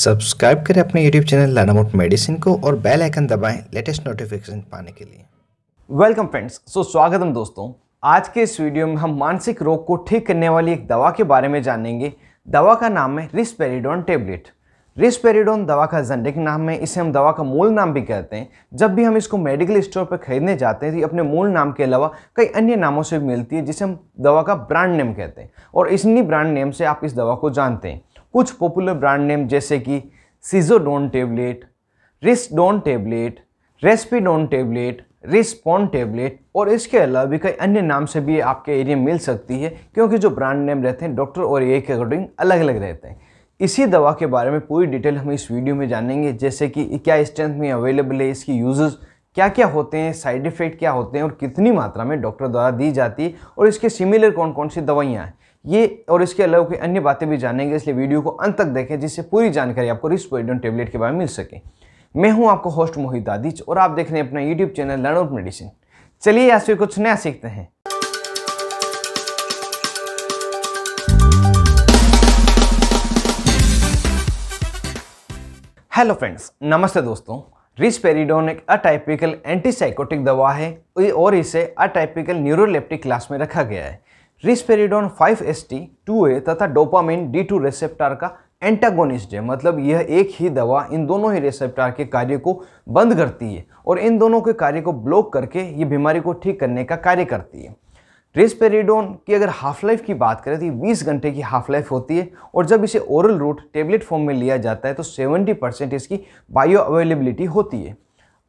subscribe करें अपने YouTube channel लानामोट medicine को और बेल आइकन दबाएं लेटेस्ट नोटिफिकेशन पाने के लिए वेलकम फ्रेंड्स सो स्वागतम दोस्तों आज के इस वीडियो में हम मानसिक रोग को ठीक करने वाली एक दवा के बारे में जानेंगे दवा का नाम है रिस्पेरिडोन टेबलेट रिस्पेरिडोन दवा का जेनरिक नाम है इसे हम दवा का मूल नाम भी कहते हैं जब भी हम इसको मेडिकल स्टोर पर खरीदने जाते हैं तो ये अपने मूल नाम के अलावा कई अन्य नामों से भी मिलती है जिसे हम दवा का ब्रांड नेम कहते हैं और इसी ब्रांड नेम से आप इस दवा को जानते हैं कुछ पॉपुलर ब्रांड नेम जैसे कि सीजोडोन tablet Risdone tablet Respidon tablet रिस्पॉन टेबलेट और इसके अलावा भी कई अन्य नाम से भी आपके एरिया मिल सकती है क्योंकि जो ब्रांड नेम रहते हैं डॉक्टर और एरिया के अकॉर्डिंग अलग अलग रहते हैं इसी दवा के बारे में पूरी डिटेल हम इस वीडियो में जानेंगे जैसे कि क्या स्ट्रेंथ में अवेलेबल है इसकी यूजेस क्या क्या होते हैं साइड इफ़ेक्ट क्या होते हैं और कितनी मात्रा में डॉक्टर द्वारा दी जाती है और इसके सिमिलर कौन कौन सी दवाइयाँ हैं ये और इसके अलावा कोई अन्य बातें भी जानेंगे इसलिए वीडियो को अंत तक देखें जिससे पूरी जानकारी आपको रिस्पोइडन टेबलेट के बारे में मिल सके मैं हूं आपको होस्ट मोहित दादीच और आप देख रहे हैं अपना YouTube channel learn of medicine चलिए आज फिर कुछ नया सीखते हैं हेलो फ्रेंड्स नमस्ते दोस्तों रिस्पेरिडोन एक अटाइपिकल एंटीसाइकोटिक दवा है और इसे अटाइपिकल न्यूरोलेप्टिक क्लास में रखा गया है रिस्पेरिडोन टी टू 2A तथा डोपामिन D2 रिसेप्टर का एंटागोनिस्ट है मतलब यह एक ही दवा इन दोनों ही रिसेप्टर के कार्य को बंद करती है और इन दोनों के कार्य को ब्लॉक करके ये बीमारी को ठीक करने का कार्य करती है रेस्पेरिडोन की अगर हाफ लाइफ की बात करें तो बीस घंटे की हाफ लाइफ होती है और जब इसे ओरल रूट टेबलेट फॉर्म में लिया जाता है तो 70 परसेंट इसकी बायो अवेलेबिलिटी होती है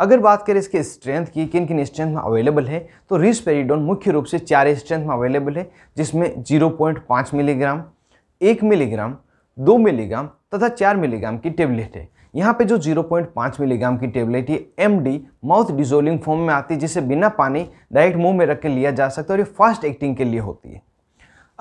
अगर बात करें इसके स्ट्रेंथ की किन किन स्ट्रेंथ में अवेलेबल है तो रिस्पेरिडोन मुख्य रूप से चार स्ट्रेंथ में अवेलेबल है जिसमें 0.5 मिलीग्राम एक मिलीग्राम दो मिलीग्राम तथा चार मिलीग्राम की टेबलेट है यहाँ पे जो 0.5 मिलीग्राम की टेबलेट ये M D mouth dissolving form में आती है जिसे बिना पानी डायरेक्ट मुंह में रख के लिया जा सकता है और ये फास्ट एक्टिंग के लिए होती है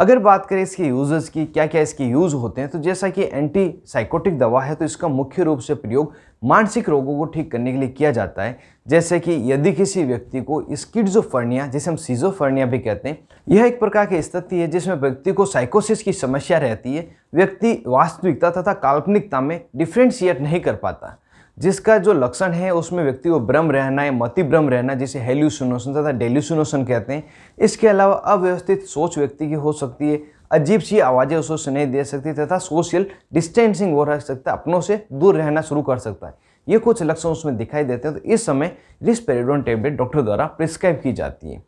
अगर बात करें इसके यूजर्स की क्या क्या इसके यूज़ होते हैं तो जैसा कि एंटी साइकोटिक दवा है तो इसका मुख्य रूप से प्रयोग मानसिक रोगों को ठीक करने के लिए किया जाता है जैसे कि यदि किसी व्यक्ति को स्किड्जोफर्निया जिसे हम सीजोफर्निया भी कहते हैं यह एक प्रकार की स्थिति है जिसमें व्यक्ति को साइकोसिस की समस्या रहती है व्यक्ति वास्तविकता तथा काल्पनिकता में डिफ्रेंशिएट नहीं कर पाता जिसका जो लक्षण है उसमें व्यक्ति को भ्रम रहना है मति भ्रम रहना जिसे हेल्यूसिनोशन तथा डेल्यूसिनोशन कहते हैं इसके अलावा अव्यवस्थित सोच व्यक्ति की हो सकती है अजीब सी आवाज़ें उसको सुनाई दे सकती है तथा सोशल डिस्टेंसिंग वो रह सकता है अपनों से दूर रहना शुरू कर सकता है ये कुछ लक्षण उसमें दिखाई देते हैं तो इस समय रिस्पेरिडोन टेबलेट डॉक्टर द्वारा प्रिस्क्राइब की जाती है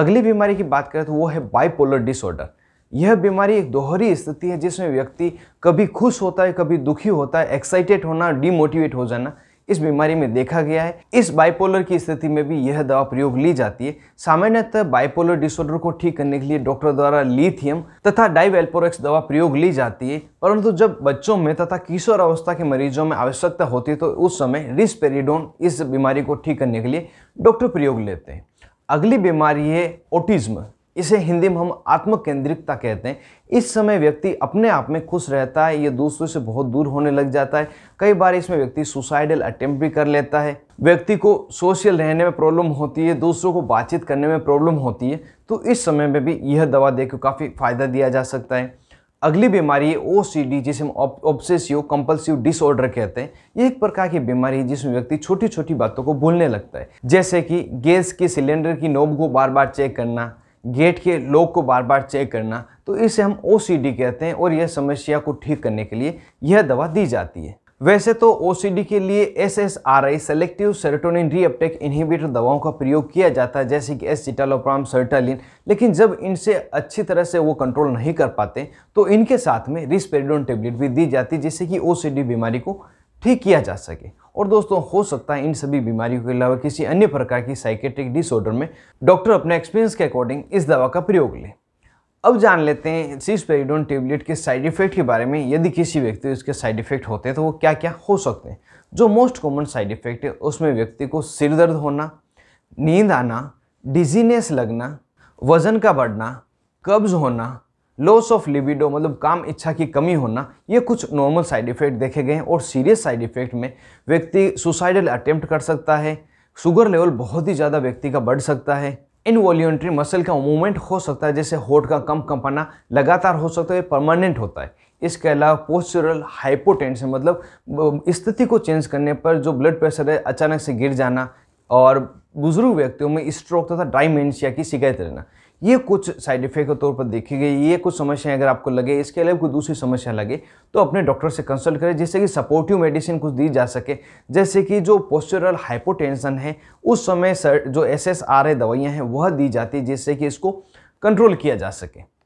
अगली बीमारी की बात करें तो वो है बाइपोलर डिसऑर्डर यह बीमारी एक दोहरी स्थिति है जिसमें व्यक्ति कभी खुश होता है कभी दुखी होता है एक्साइटेड होना डिमोटिवेट हो जाना इस बीमारी में देखा गया है इस बाइपोलर की स्थिति में भी यह दवा प्रयोग ली जाती है सामान्यतः बाइपोलर डिसऑर्डर को ठीक करने के लिए डॉक्टर द्वारा लिथियम तथा डाइवेल्पोरेक्स दवा प्रयोग ली जाती है परंतु जब बच्चों में तथा किशोर अवस्था के मरीजों में आवश्यकता होती है तो उस समय रिस्पेरिडोन इस बीमारी को ठीक करने के लिए डॉक्टर प्रयोग लेते हैं अगली बीमारी है ओटिज्म इसे हिंदी में हम आत्म केंद्रिकता कहते हैं इस समय व्यक्ति अपने आप में खुश रहता है ये दूसरों से बहुत दूर होने लग जाता है कई बार इसमें व्यक्ति सुसाइडल अटेम्प्ट भी कर लेता है व्यक्ति को सोशल रहने में प्रॉब्लम होती है दूसरों को बातचीत करने में प्रॉब्लम होती है तो इस समय में भी यह दवा देकर काफ़ी फ़ायदा दिया जा सकता है अगली बीमारी है ओ सी डी जिसे हम ऑब्सेसिव कंपल्सिव डिसऑर्डर कहते हैं ये एक प्रकार की बीमारी है जिसमें व्यक्ति छोटी छोटी बातों को भूलने लगता है जैसे कि गैस के सिलेंडर की नोब को बार बार चेक करना गेट के लॉक को बार बार चेक करना तो इसे हम ओ कहते हैं और यह समस्या को ठीक करने के लिए यह दवा दी जाती है वैसे तो ओ के लिए S S R I selective serotonin reuptake inhibitor दवाओं का प्रयोग किया जाता है जैसे कि एस सिटालोप्राम सर्टालिन लेकिन जब इनसे अच्छी तरह से वो कंट्रोल नहीं कर पाते तो इनके साथ में रिस्पेरिडोन टेबलेट भी दी जाती है जिससे कि ओ बीमारी को ठीक किया जा सके और दोस्तों हो सकता है इन सभी बीमारियों के अलावा किसी अन्य प्रकार की साइकेट्रिक डिसऑर्डर में डॉक्टर अपने एक्सपीरियंस के अकॉर्डिंग इस दवा का प्रयोग लें अब जान लेते हैं सीस्पेरिडोन टेबलेट के साइड इफेक्ट के बारे में यदि किसी व्यक्ति इसके साइड इफेक्ट होते हैं तो वो क्या क्या हो सकते हैं जो मोस्ट कॉमन साइड इफेक्ट है उसमें व्यक्ति को सिर दर्द होना नींद आना डिजीनेस लगना वज़न का बढ़ना कब्ज़ होना लॉस ऑफ लिबिडो मतलब काम इच्छा की कमी होना ये कुछ नॉर्मल साइड इफेक्ट देखे गए हैं और सीरियस साइड इफेक्ट में व्यक्ति सुसाइडल अटेम्प्ट कर सकता है शुगर लेवल बहुत ही ज़्यादा व्यक्ति का बढ़ सकता है इनवॉल्यूंट्री मसल का मूवमेंट हो सकता है जैसे होट का कम कंपना लगातार हो सकता है परमानेंट होता है इसके अलावा पोस्चरल हाइपोटेंशन मतलब स्थिति को चेंज करने पर जो ब्लड प्रेशर है अचानक से गिर जाना और बुजुर्ग व्यक्तियों में स्ट्रोक तथा डायमेंशिया की शिकायत रहना ये कुछ साइड इफेक्ट के तौर पर देखी गई ये कुछ समस्याएं अगर आपको लगे इसके अलावा कोई दूसरी समस्या लगे तो अपने डॉक्टर से कंसल्ट करें जिससे कि सपोर्टिव मेडिसिन कुछ दी जा सके जैसे कि जो पोस्टरल हाइपोटेंशन है उस समय जो एस एस आर दवाइयाँ हैं वह दी जाती है जिससे कि इसको कंट्रोल किया जा सके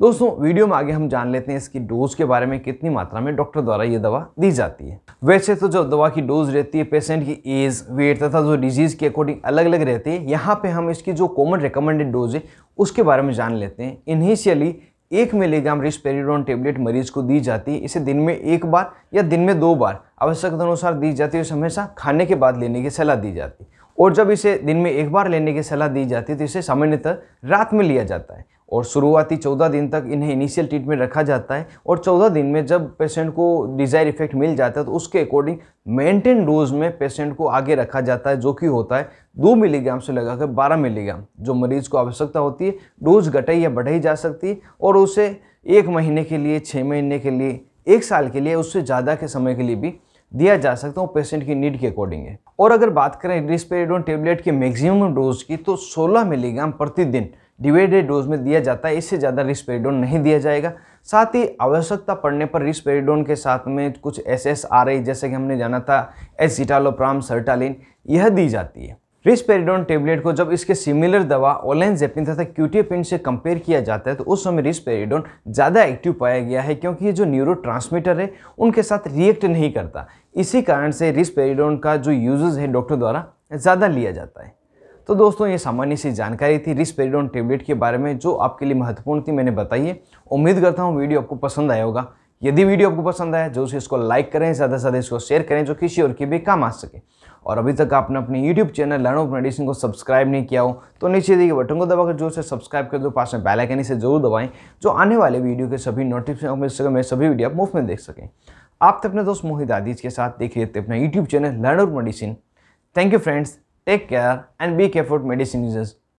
दोस्तों वीडियो में आगे हम जान लेते हैं इसकी डोज के बारे में कितनी मात्रा में डॉक्टर द्वारा ये दवा दी जाती है वैसे तो जो दवा की डोज रहती है पेशेंट की एज वेट तथा जो डिजीज के अकॉर्डिंग अलग अलग रहती है यहाँ पे हम इसकी जो कॉमन रिकमेंडेड डोज है उसके बारे में जान लेते हैं इनिशियली एक मिलीग्राम रिस्पेरिडोन टेबलेट मरीज को दी जाती है इसे दिन में एक बार या दिन में दो बार आवश्यकता अनुसार दी जाती है उसे हमेशा खाने के बाद लेने की सलाह दी जाती है और जब इसे दिन में एक बार लेने की सलाह दी जाती है तो इसे सामान्यतः रात में लिया जाता है और शुरुआती चौदह दिन तक इन्हें इनिशियल ट्रीटमेंट रखा जाता है और चौदह दिन में जब पेशेंट को डिज़ायर इफेक्ट मिल जाता है तो उसके अकॉर्डिंग मेंटेन डोज में पेशेंट को आगे रखा जाता है जो कि होता है दो मिलीग्राम से लगाकर बारह मिलीग्राम जो मरीज को आवश्यकता होती है डोज घटाई या बढ़ाई जा सकती है और उसे एक महीने के लिए छः महीने के लिए एक साल के लिए उससे ज़्यादा के समय के लिए भी दिया जा सकता है वो पेशेंट की नीड के अकॉर्डिंग है और अगर बात करें रिस्पेरिडोन टेबलेट की मैक्सिमम डोज की तो 16 मिलीग्राम प्रतिदिन डिवाइडेड डोज में दिया जाता है इससे ज़्यादा रिस्पेरिडोन नहीं दिया जाएगा साथ ही आवश्यकता पड़ने पर रिस्पेरिडोन के साथ में कुछ एस एस आर आई जैसे कि हमने जाना था एसिटालोप्राम सर्टालिन यह दी जाती है रिस्पेरिडोन टेबलेट को जब इसके सिमिलर दवा जेपिन तथा क्यूटियोपिन से कंपेयर किया जाता है तो उस समय रिस्पेरिडोन ज़्यादा एक्टिव पाया गया है क्योंकि ये जो न्यूरो है उनके साथ रिएक्ट नहीं करता इसी कारण से रिस्पेरिडोन का जो यूजेज है डॉक्टर द्वारा ज़्यादा लिया जाता है तो दोस्तों ये सामान्य सी जानकारी थी रिस्पेरिडोन टेबलेट के बारे में जो आपके लिए महत्वपूर्ण थी मैंने बताई है उम्मीद करता हूँ वीडियो आपको पसंद आया होगा यदि वीडियो आपको पसंद आया जो तो उसे इसको लाइक करें ज़्यादा से ज़्यादा इसको शेयर करें जो किसी और के भी काम आ सके और अभी तक आपने अपने YouTube channel learn of medicine को सब्सक्राइब नहीं किया हो तो नीचे दिए बटन को दबाकर जोर से सब्सक्राइब कर दो पास में बेल आइकन इसे जरूर दबाएं जो आने वाले वीडियो के सभी नोटिफिकेशन मिल सके मेरे सभी वीडियो आप मुफ्त में देख सकें आप तो अपने दोस्त मोहित आदिज के साथ देख लेते अपना YouTube channel learn of medicine thank you friends take care and be careful medicine users